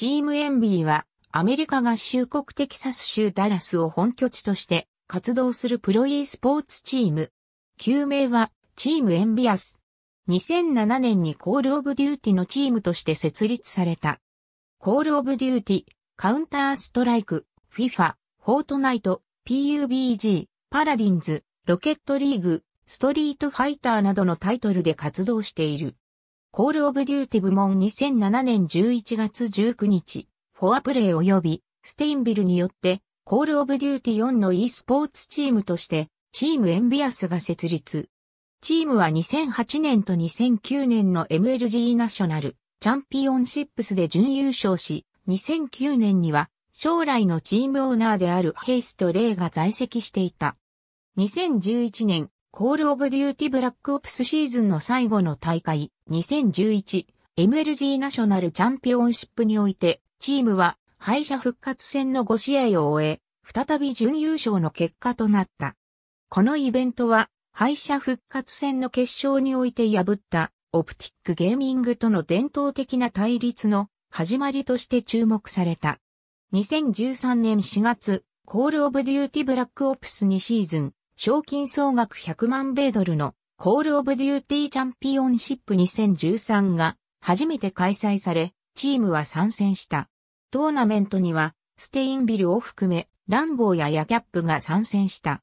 チームエンビーは、アメリカ合衆国テキサス州ダラスを本拠地として活動するプロ e スポーツチーム。旧名は、チームエンビアス。2007年にコールオブデューティのチームとして設立された。コールオブデューティ、カウンターストライク、FIFA、フォートナイト、PUBG、パラディンズ、ロケットリーグ、ストリートファイターなどのタイトルで活動している。コールオブデューティ部門2007年11月19日、フォアプレイ及びステインビルによってコールオブデューティ4の e スポーツチームとしてチームエンビアスが設立。チームは2008年と2009年の MLG ナショナルチャンピオンシップスで準優勝し、2009年には将来のチームオーナーであるヘイスト・レイが在籍していた。2011年コールオブデューティブラックオプスシーズンの最後の大会、2011、MLG ナショナルチャンピオンシップにおいて、チームは敗者復活戦の5試合を終え、再び準優勝の結果となった。このイベントは、敗者復活戦の決勝において破った、オプティックゲーミングとの伝統的な対立の始まりとして注目された。2013年4月、コールオブデューティブラックオプス2シーズン、賞金総額100万米ドルのコールオブデューティーチャンピオンシップ2013が初めて開催され、チームは参戦した。トーナメントには、ステインビルを含め、ランボーやヤキャップが参戦した。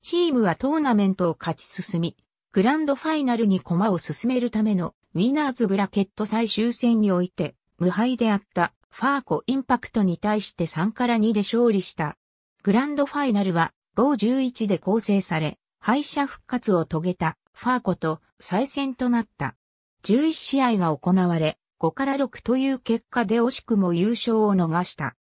チームはトーナメントを勝ち進み、グランドファイナルに駒を進めるためのウィナーズブラケット最終戦において、無敗であったファーコインパクトに対して3から2で勝利した。グランドファイナルは同11で構成され、敗者復活を遂げたファーコと再戦となった。11試合が行われ、5から6という結果で惜しくも優勝を逃した。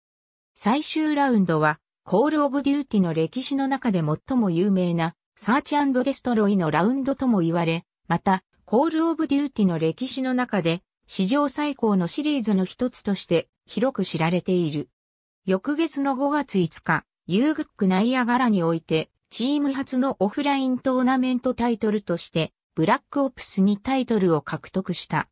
最終ラウンドは、コールオブデューティの歴史の中で最も有名な、サーチデストロイのラウンドとも言われ、また、コールオブデューティの歴史の中で、史上最高のシリーズの一つとして、広く知られている。翌月の5月5日、ユーグックナイアガラにおいて、チーム初のオフライントーナメントタイトルとして、ブラックオプスにタイトルを獲得した。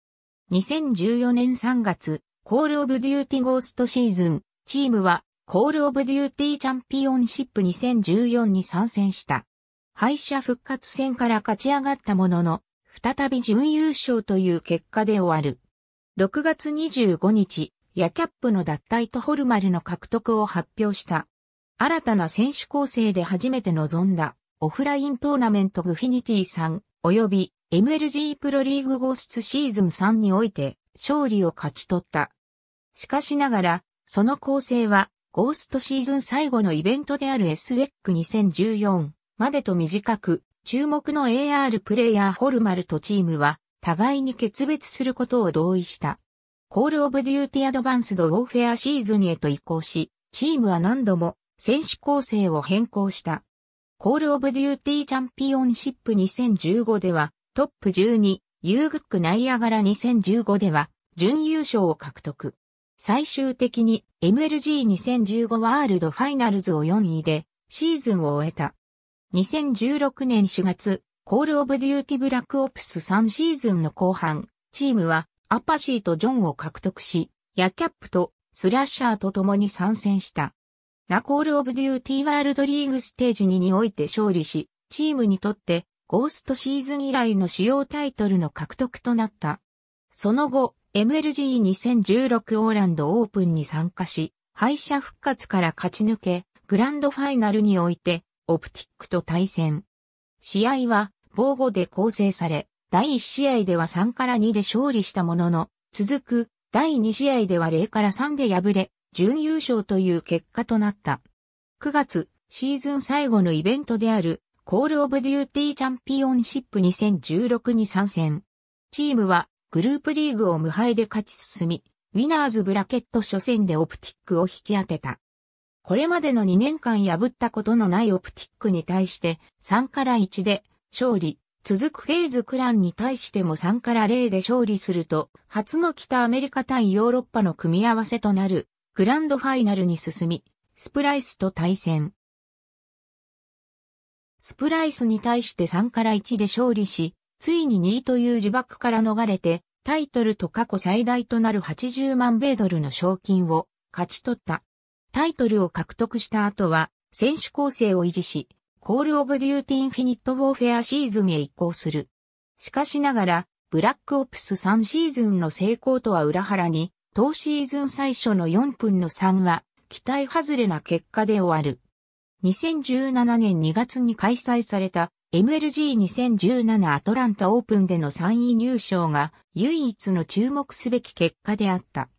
2014年3月、コールオブデューティゴーストシーズン、チームは、コールオブデューティチャンピオンシップ2014に参戦した。敗者復活戦から勝ち上がったものの、再び準優勝という結果で終わる。6月25日、ヤキャップの脱退とホルマルの獲得を発表した。新たな選手構成で初めて臨んだオフライントーナメントグフィニティ3及び MLG プロリーグゴーストシーズン3において勝利を勝ち取った。しかしながら、その構成はゴーストシーズン最後のイベントである SWEC2014 までと短く、注目の AR プレイヤーホルマルとチームは互いに決別することを同意した。コールオブデューティアドバンスドウォーフェアシーズンへと移行し、チームは何度も選手構成を変更した。コールオブデューティーチャンピオンシップ2015では、トップ12、ユーグックナイアガラ2015では、準優勝を獲得。最終的に MLG2015 ワールドファイナルズを4位でシーズンを終えた。2016年4月、コールオブデューティブラックオプス3シーズンの後半、チームはアパシーとジョンを獲得し、ヤキャップとスラッシャーと共に参戦した。ナコール・オブ・デューティー・ワールドリーグステージ2において勝利し、チームにとってゴーストシーズン以来の主要タイトルの獲得となった。その後、MLG2016 オーランドオープンに参加し、敗者復活から勝ち抜け、グランドファイナルにおいて、オプティックと対戦。試合は、防護で構成され、第1試合では3から2で勝利したものの、続く、第2試合では0から3で敗れ、準優勝という結果となった。9月、シーズン最後のイベントである、コールオブデューティーチャンピオンシップ2016に参戦。チームは、グループリーグを無敗で勝ち進み、ウィナーズブラケット初戦でオプティックを引き当てた。これまでの2年間破ったことのないオプティックに対して3から1で勝利、続くフェーズクランに対しても3から0で勝利すると、初の北アメリカ対ヨーロッパの組み合わせとなるグランドファイナルに進み、スプライスと対戦。スプライスに対して3から1で勝利し、ついに2位という呪縛から逃れて、タイトルと過去最大となる80万米ドルの賞金を勝ち取った。タイトルを獲得した後は、選手構成を維持し、コールオブデューティインフィニットウォーフェアシーズンへ移行する。しかしながら、ブラックオプス3シーズンの成功とは裏腹に、当シーズン最初の4分の3は、期待外れな結果で終わる。2017年2月に開催された MLG2017 アトランタオープンでの3位入賞が唯一の注目すべき結果であった。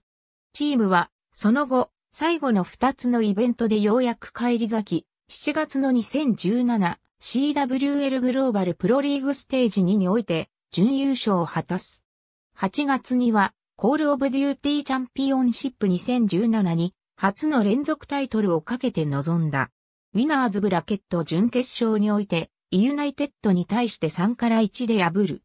チームはその後最後の2つのイベントでようやく帰り咲き、7月の 2017CWL グローバルプロリーグステージ2において準優勝を果たす。8月にはコールオブデューティーチャンピオンシップ2017に初の連続タイトルをかけて臨んだ。ウィナーズブラケット準決勝において、イユナイテッドに対して3から1で破る。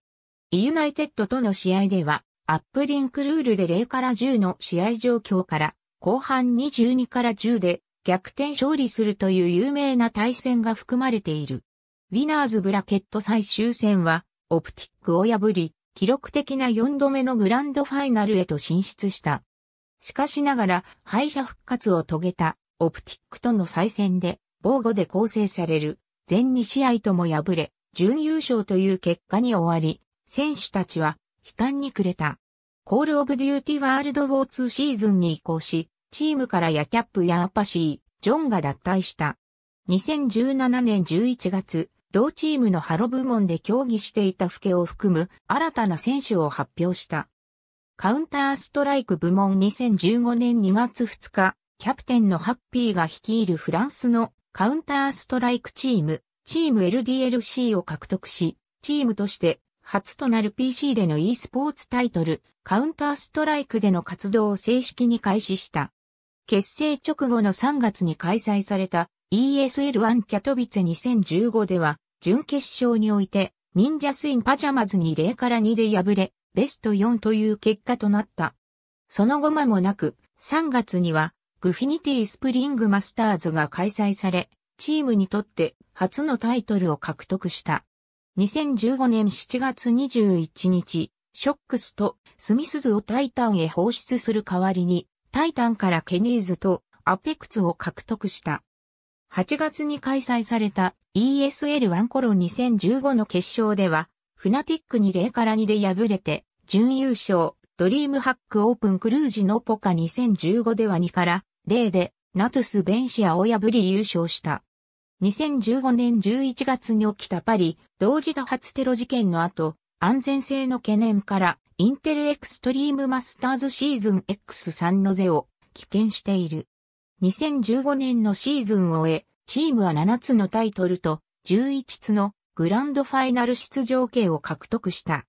イユナイテッドとの試合では、アップリンクルールで0から10の試合状況から、後半22から10で逆転勝利するという有名な対戦が含まれている。ウィナーズブラケット最終戦は、オプティックを破り、記録的な4度目のグランドファイナルへと進出した。しかしながら敗者復活を遂げたオプティックとの再戦で防護で構成される全2試合とも敗れ、準優勝という結果に終わり、選手たちは悲観に暮れた。コールオブデューティワールドウォー2シーズンに移行し、チームからヤキャップやアパシー、ジョンが脱退した。2017年11月、同チームのハロ部門で競技していたフケを含む新たな選手を発表した。カウンターストライク部門2015年2月2日、キャプテンのハッピーが率いるフランスのカウンターストライクチーム、チーム LDLC を獲得し、チームとして初となる PC での e スポーツタイトル、カウンターストライクでの活動を正式に開始した。結成直後の3月に開催された ESL1 キャトビツ2015では、準決勝において、忍者スインパジャマズに0から2で敗れ、ベスト4という結果となった。その後間もなく、3月には、グフィニティスプリングマスターズが開催され、チームにとって初のタイトルを獲得した。2015年7月21日、ショックスとスミスズをタイタンへ放出する代わりに、タイタンからケニーズとアペクツを獲得した。8月に開催された ESL1 コロ2015の決勝では、フナティックに0から2で敗れて、準優勝、ドリームハックオープンクルージのポカ2015では2から0で、ナトゥス・ベンシアを破り優勝した。2015年11月に起きたパリ同時多発テロ事件の後、安全性の懸念から、インテルエクストリームマスターズシーズン X3 のゼを棄権している。2015年のシーズンを終え、チームは7つのタイトルと11つのグランドファイナル出場権を獲得した。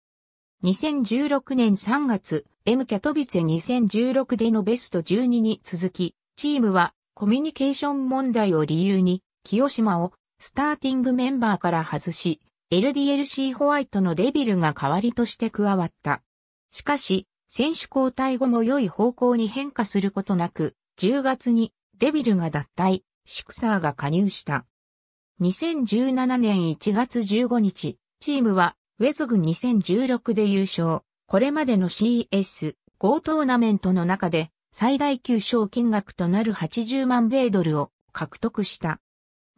2016年3月、M キャトビツェ2016でのベスト12に続き、チームはコミュニケーション問題を理由に、清島をスターティングメンバーから外し、LDLC ホワイトのデビルが代わりとして加わった。しかし、選手交代後も良い方向に変化することなく、10月にデビルが脱退、シクサーが加入した。2017年1月15日、チームはウェズグ2016で優勝。これまでの CS、5トーナメントの中で最大級賞金額となる80万米ドルを獲得した。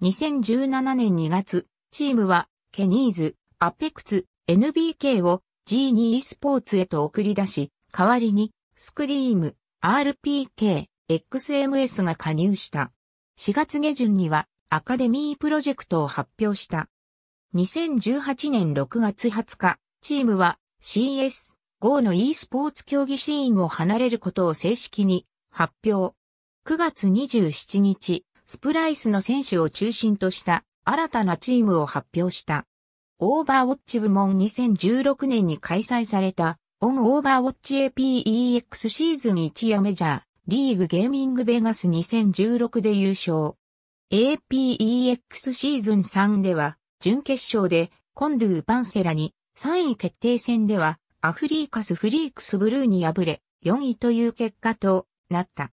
2017年2月、チームはケニーズ、アペクツ、NBK を G2 e スポーツへと送り出し、代わりにスクリーム、RPK、XMS が加入した。4月下旬にはアカデミープロジェクトを発表した。2018年6月20日、チームは c s g o の e スポーツ競技シーンを離れることを正式に発表。9月27日、スプライスの選手を中心とした新たなチームを発表した。オーバーウォッチ部門2016年に開催されたオンオーバーウォッチ APEX シーズン1やメジャーリーグゲーミングベガス2016で優勝。APEX シーズン3では、準決勝でコンドゥ・バンセラに、3位決定戦では、アフリーカス・フリークス・ブルーに敗れ、4位という結果となった。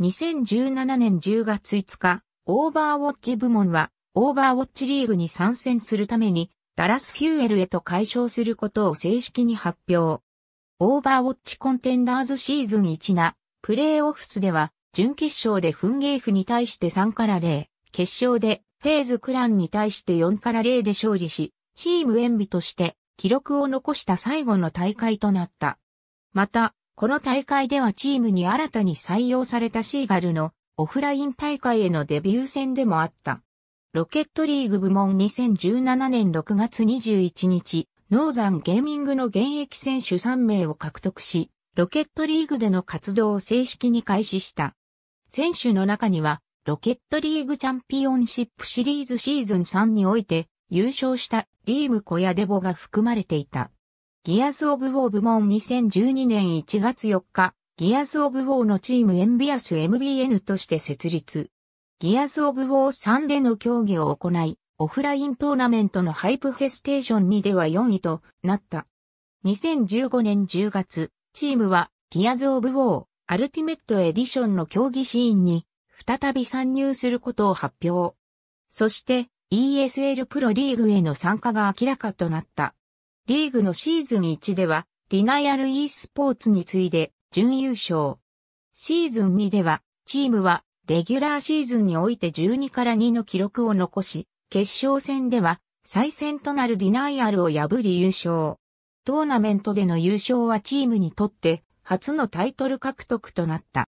2017年10月5日、オーバーウォッチ部門は、オーバーウォッチリーグに参戦するために、ダラス・フューエルへと解消することを正式に発表。オーバーウォッチコンテンダーズシーズン1な、プレーオフスでは、準決勝でフンゲーフに対して3から0、決勝でフェーズクランに対して4から0で勝利し、チーム演美として記録を残した最後の大会となった。また、この大会ではチームに新たに採用されたシーガルのオフライン大会へのデビュー戦でもあった。ロケットリーグ部門2017年6月21日、ノーザンゲーミングの現役選手3名を獲得し、ロケットリーグでの活動を正式に開始した。選手の中には、ロケットリーグチャンピオンシップシリーズシーズン3において優勝したリームコヤデボが含まれていた。ギアズ・オブ・ウォー部門2012年1月4日、ギアズ・オブ・ウォーのチームエンビアス MBN として設立。ギアズ・オブ・ウォー3での競技を行い、オフライントーナメントのハイプフェステーション2では4位となった。2015年10月、チームは、ギアズ・オブ・ウォー、アルティメット・エディションの競技シーンに、再び参入することを発表。そして、ESL プロリーグへの参加が明らかとなった。リーグのシーズン1では、ディナイアル e スポーツに次いで、準優勝。シーズン2では、チームは、レギュラーシーズンにおいて12から2の記録を残し、決勝戦では、再戦となるディナイアルを破り優勝。トーナメントでの優勝はチームにとって初のタイトル獲得となった。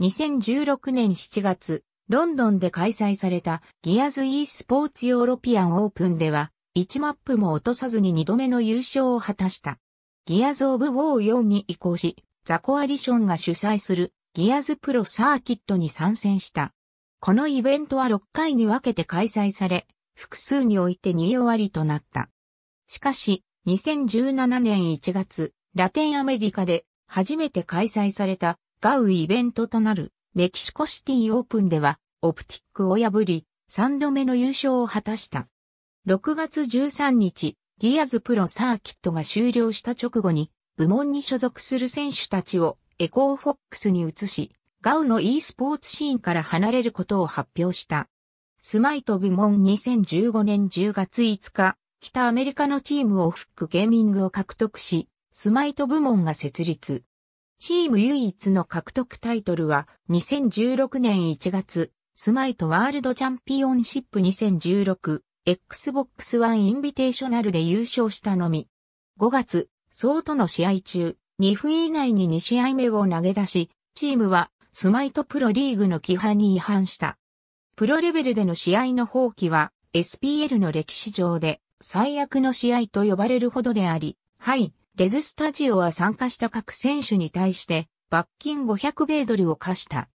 2016年7月、ロンドンで開催されたギアズ e スポーツヨーロピアンオープンでは、1マップも落とさずに2度目の優勝を果たした。ギアズ・オブ・ウォー4に移行し、ザコアリションが主催するギアズ・プロ・サーキットに参戦した。このイベントは6回に分けて開催され、複数において2位終わりとなった。しかし、2017年1月、ラテンアメリカで初めて開催されたガウイベントとなるメキシコシティオープンではオプティックを破り3度目の優勝を果たした。6月13日、ギアズプロサーキットが終了した直後に部門に所属する選手たちをエコーフォックスに移し、ガウの e スポーツシーンから離れることを発表した。スマイト部門2015年10月5日、北アメリカのチームをフックゲーミングを獲得し、スマイト部門が設立。チーム唯一の獲得タイトルは2016年1月、スマイトワールドチャンピオンシップ2016、Xbox One インビテーショナルで優勝したのみ。5月、総との試合中、2分以内に2試合目を投げ出し、チームはスマイトプロリーグの規範に違反した。プロレベルでの試合の放棄は SPL の歴史上で最悪の試合と呼ばれるほどであり、はい、レズスタジオは参加した各選手に対して罰金500米ドルを課した。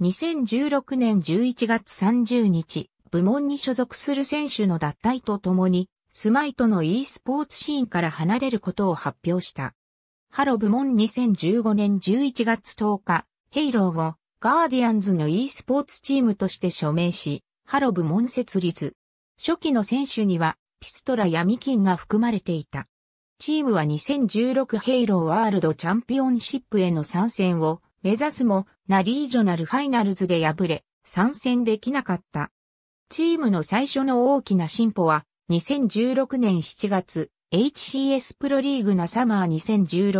2016年11月30日、部門に所属する選手の脱退とともに、スマイトの e スポーツシーンから離れることを発表した。ハロ部門2015年11月10日、ヘイロー後、ガーディアンズの e スポーツチームとして署名し、ハロ部門設立。初期の選手には、ピストラ闇金が含まれていた。チームは2016ヘイローワールドチャンピオンシップへの参戦を目指すも、ナリージョナルファイナルズで敗れ、参戦できなかった。チームの最初の大きな進歩は、2016年7月、HCS プロリーグなサマー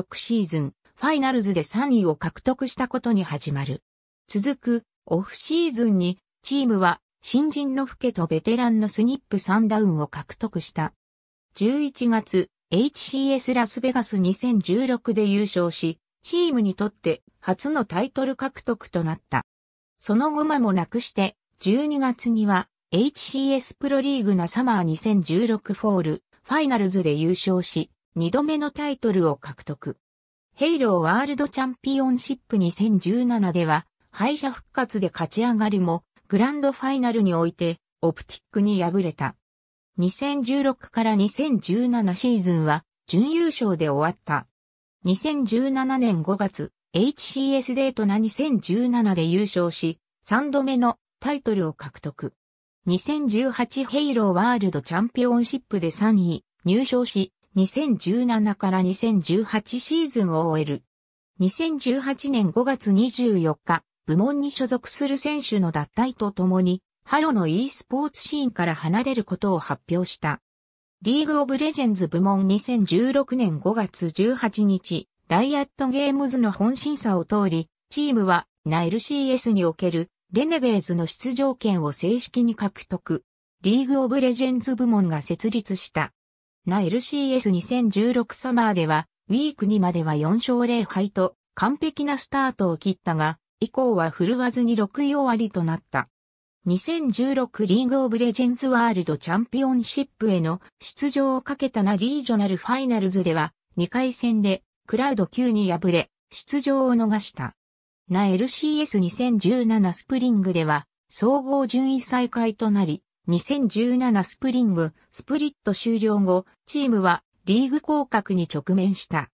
2016シーズン、ファイナルズで3位を獲得したことに始まる。続く、オフシーズンに、チームは新人のフケとベテランのスニップサンダウンを獲得した。11月、HCS ラスベガス2016で優勝し、チームにとって初のタイトル獲得となった。その後間もなくして、12月には HCS プロリーグなサマー2016フォールファイナルズで優勝し、2度目のタイトルを獲得。ヘイローワールドチャンピオンシップ2017では、敗者復活で勝ち上がるも、グランドファイナルにおいて、オプティックに敗れた。2016から2017シーズンは、準優勝で終わった。2017年5月、HCS デートナ2017で優勝し、3度目のタイトルを獲得。2018ヘイローワールドチャンピオンシップで3位入賞し、2017から2018シーズンを終える。2018年5月24日、部門に所属する選手の脱退とともに、ハロの e スポーツシーンから離れることを発表した。リーグオブレジェンズ部門2016年5月18日、ダイアットゲームズの本審査を通り、チームは、ナル c s における、レネゲーズの出場権を正式に獲得。リーグオブレジェンズ部門が設立した。ナル c s 2 0 1 6サマーでは、ウィーク2までは4勝0敗と、完璧なスタートを切ったが、以降は振るわずに6位終わりとなった。2016リーグオブレジェンズワールドチャンピオンシップへの出場をかけたなリージョナルファイナルズでは2回戦でクラウド9に敗れ出場を逃した。な LCS2017 スプリングでは総合順位再開となり2017スプリングスプリット終了後チームはリーグ降格に直面した。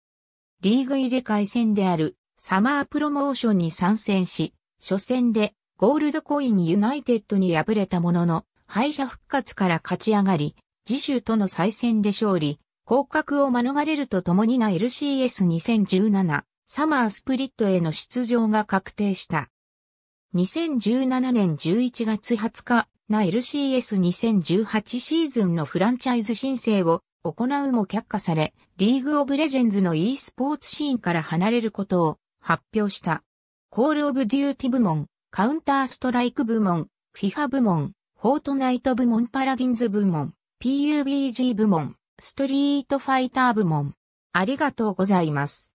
リーグ入れ替え戦であるサマープロモーションに参戦し、初戦でゴールドコインユナイテッドに敗れたものの、敗者復活から勝ち上がり、次週との再戦で勝利、降格を免れるとともにな LCS2017 サマースプリットへの出場が確定した。2017年11月20日な LCS2018 シーズンのフランチャイズ申請を行うも却下され、リーグオブレジェンズの e スポーツシーンから離れることを発表した。コールオブデューティ部門、カウンターストライク部門、フィファ部門、フォートナイト部門パラディンズ部門、PUBG 部門、ストリートファイター部門。ありがとうございます。